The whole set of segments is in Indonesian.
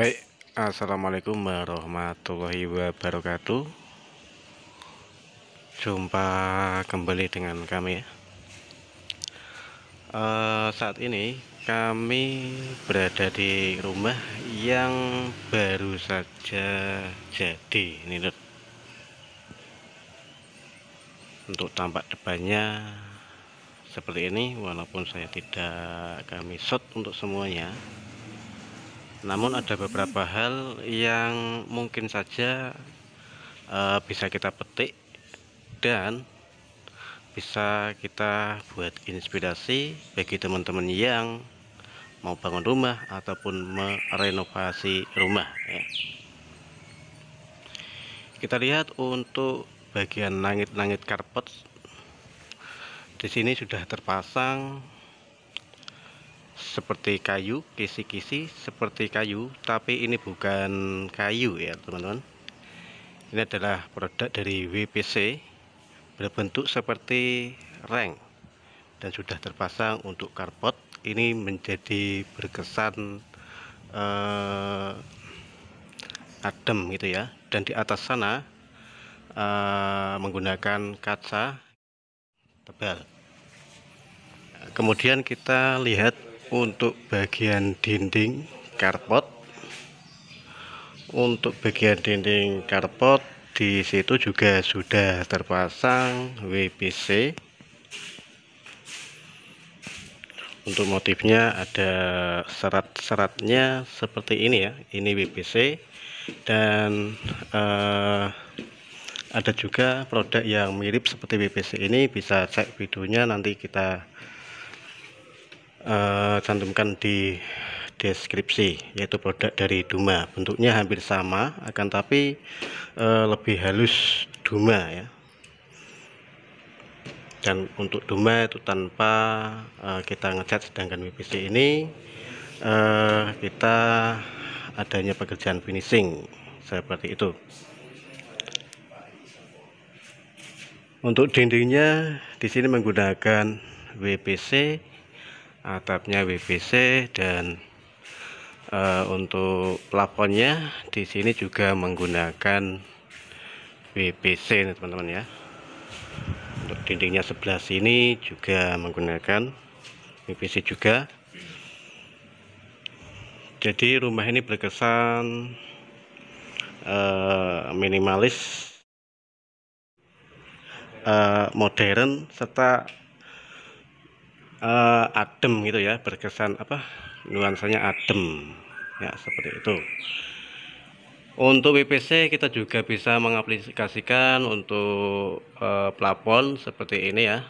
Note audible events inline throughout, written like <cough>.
Baik, Assalamualaikum warahmatullahi wabarakatuh Jumpa kembali dengan kami ya uh, Saat ini kami berada di rumah yang baru saja jadi Ini lho. Untuk tampak depannya seperti ini walaupun saya tidak kami shot untuk semuanya namun ada beberapa hal yang mungkin saja uh, bisa kita petik dan bisa kita buat inspirasi bagi teman-teman yang mau bangun rumah ataupun merenovasi rumah ya. kita lihat untuk bagian langit-langit karpet di sini sudah terpasang seperti kayu, kisi-kisi seperti kayu, tapi ini bukan kayu ya teman-teman. Ini adalah produk dari WPC berbentuk seperti reng dan sudah terpasang untuk karpot. Ini menjadi berkesan eh, adem gitu ya. Dan di atas sana eh, menggunakan kaca tebal kemudian kita lihat untuk bagian dinding karpot untuk bagian dinding karpot di situ juga sudah terpasang WPC untuk motifnya ada serat-seratnya seperti ini ya ini WPC dan eh, ada juga produk yang mirip seperti WPC ini bisa cek videonya nanti kita cantumkan eh, di deskripsi yaitu produk dari Duma bentuknya hampir sama akan tapi uh, lebih halus Duma ya dan untuk Duma itu tanpa uh, kita ngecat sedangkan WPC ini uh, kita adanya pekerjaan finishing seperti itu untuk dindingnya di sini menggunakan WPC Atapnya WPC dan uh, untuk plafonnya di sini juga menggunakan WPC teman-teman ya untuk dindingnya sebelah sini juga menggunakan WPC juga jadi rumah ini berkesan uh, minimalis uh, modern serta uh, adem gitu ya berkesan apa nuansanya adem ya seperti itu untuk WPC kita juga bisa mengaplikasikan untuk uh, plafon seperti ini ya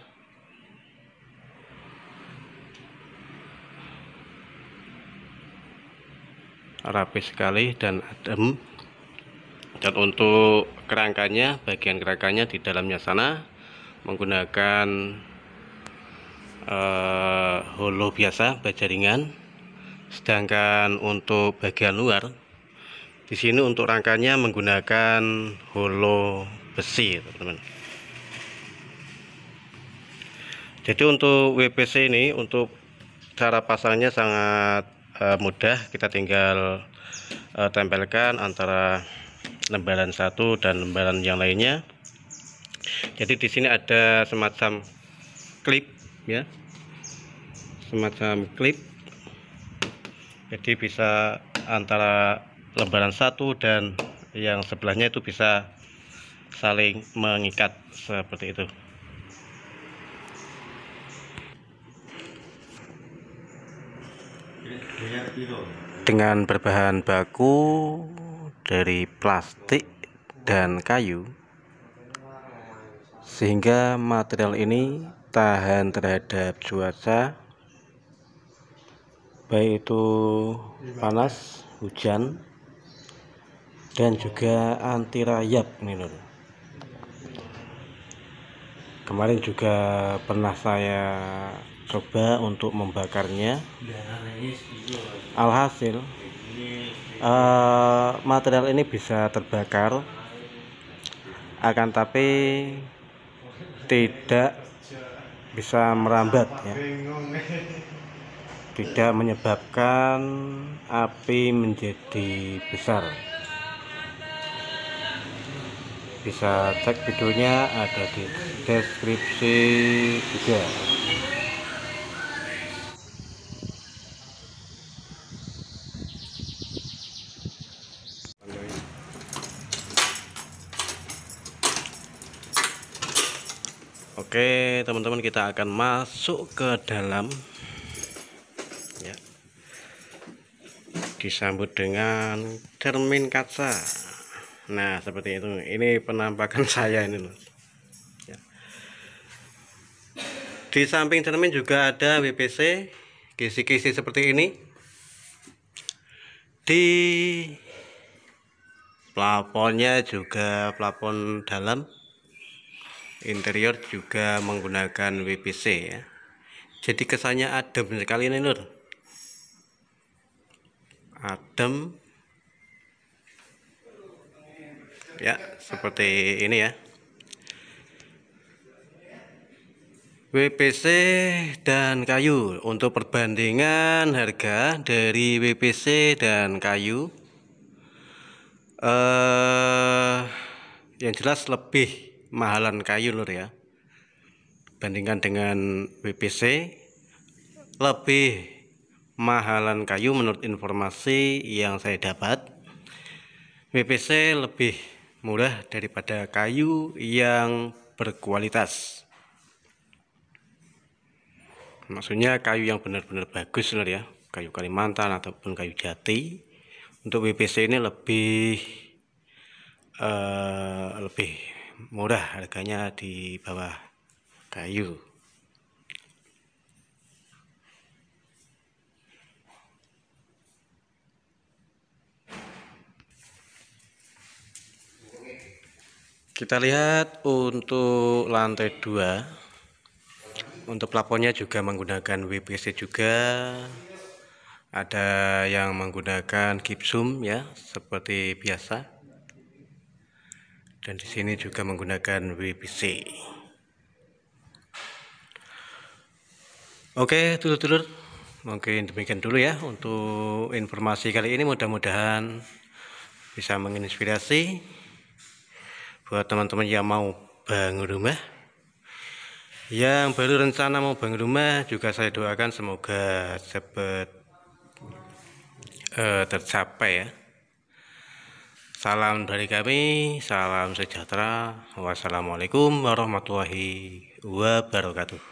rapi sekali dan adem dan untuk kerangkanya bagian kerangkanya di dalamnya sana menggunakan uh, holo biasa baja ringan sedangkan untuk bagian luar di sini untuk rangkanya menggunakan holo besi teman-teman jadi untuk WPC ini untuk cara pasangnya sangat uh, mudah kita tinggal uh, tempelkan antara lembaran satu dan lembaran yang lainnya jadi di sini ada semacam klip ya semacam klip jadi bisa antara lembaran satu dan yang sebelahnya itu bisa saling mengikat seperti itu dengan berbahan baku dari plastik dan kayu sehingga material ini tahan terhadap cuaca baik itu panas hujan dan juga anti rayap minum kemarin juga pernah saya coba untuk membakarnya alhasil uh, material ini bisa terbakar akan tapi tidak bisa merambat ya tidak menyebabkan api menjadi besar bisa cek videonya ada di deskripsi juga Oke teman-teman kita akan masuk ke dalam ya. disambut dengan cermin kaca nah seperti itu ini penampakan <laughs> saya ini loh ya. di samping cermin juga ada WPC kisi-kisi seperti ini di plafonnya juga plafon dalam interior juga menggunakan WPC ya jadi kesannya adem sekali ini Nur adem ya seperti ini ya WPC dan kayu untuk perbandingan harga dari WPC dan kayu eh yang jelas lebih mahalan kayu lur ya bandingkan dengan WPC lebih mahalan kayu menurut informasi yang saya dapat WPC lebih murah daripada kayu yang berkualitas maksudnya kayu yang benar-benar bagus lor ya kayu Kalimantan ataupun kayu jati untuk WPC ini lebih uh, lebih murah harganya di bawah kayu Kita lihat untuk lantai dua Untuk plafonnya juga menggunakan WPC juga Ada yang menggunakan kipsum ya Seperti biasa dan di sini juga menggunakan WPC. Oke, dulur-dulur, mungkin demikian dulu ya untuk informasi kali ini mudah-mudahan bisa menginspirasi buat teman-teman yang mau bangun rumah. Yang baru rencana mau bangun rumah juga saya doakan semoga cepat uh, eh, tercapai ya. Salam dari kami, salam sejahtera. Wassalamualaikum warahmatullahi wabarakatuh.